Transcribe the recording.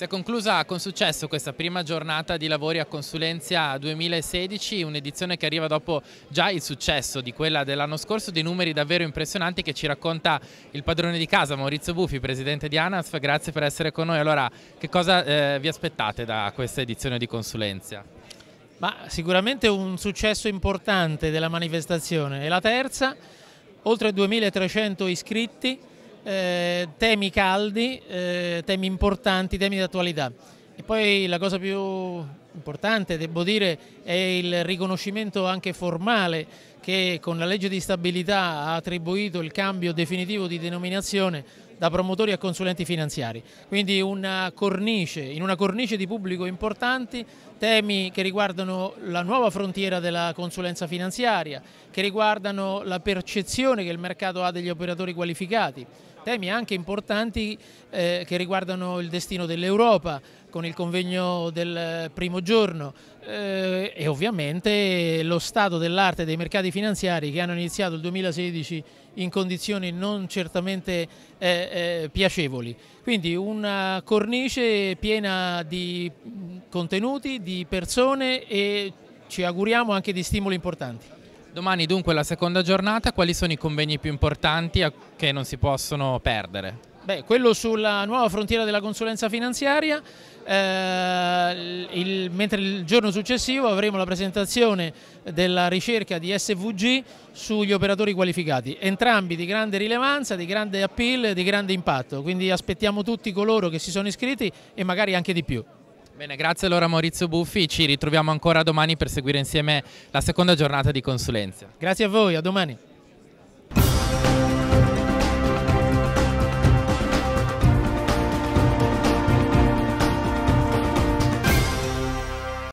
Si è conclusa con successo questa prima giornata di lavori a consulenza 2016, un'edizione che arriva dopo già il successo di quella dell'anno scorso, dei numeri davvero impressionanti che ci racconta il padrone di casa Maurizio Bufi, presidente di ANASF, grazie per essere con noi. Allora, che cosa eh, vi aspettate da questa edizione di consulenza? Ma sicuramente un successo importante della manifestazione, è la terza, oltre 2300 iscritti, eh, temi caldi, eh, temi importanti, temi d'attualità. E poi la cosa più importante, devo dire, è il riconoscimento anche formale che con la legge di stabilità ha attribuito il cambio definitivo di denominazione da promotori a consulenti finanziari. Quindi una cornice, in una cornice di pubblico importanti, temi che riguardano la nuova frontiera della consulenza finanziaria, che riguardano la percezione che il mercato ha degli operatori qualificati, temi anche importanti eh, che riguardano il destino dell'Europa con il convegno del eh, primo giorno eh, e ovviamente lo stato dell'arte dei mercati finanziari che hanno iniziato il 2016 in condizioni non certamente eh, eh, piacevoli. Quindi una cornice piena di contenuti, di persone e ci auguriamo anche di stimoli importanti. Domani dunque la seconda giornata, quali sono i convegni più importanti che non si possono perdere? Beh, quello sulla nuova frontiera della consulenza finanziaria, eh, il, mentre il giorno successivo avremo la presentazione della ricerca di SVG sugli operatori qualificati, entrambi di grande rilevanza, di grande appeal, di grande impatto, quindi aspettiamo tutti coloro che si sono iscritti e magari anche di più. Bene, grazie allora Maurizio Buffi, ci ritroviamo ancora domani per seguire insieme la seconda giornata di consulenza. Grazie a voi, a domani.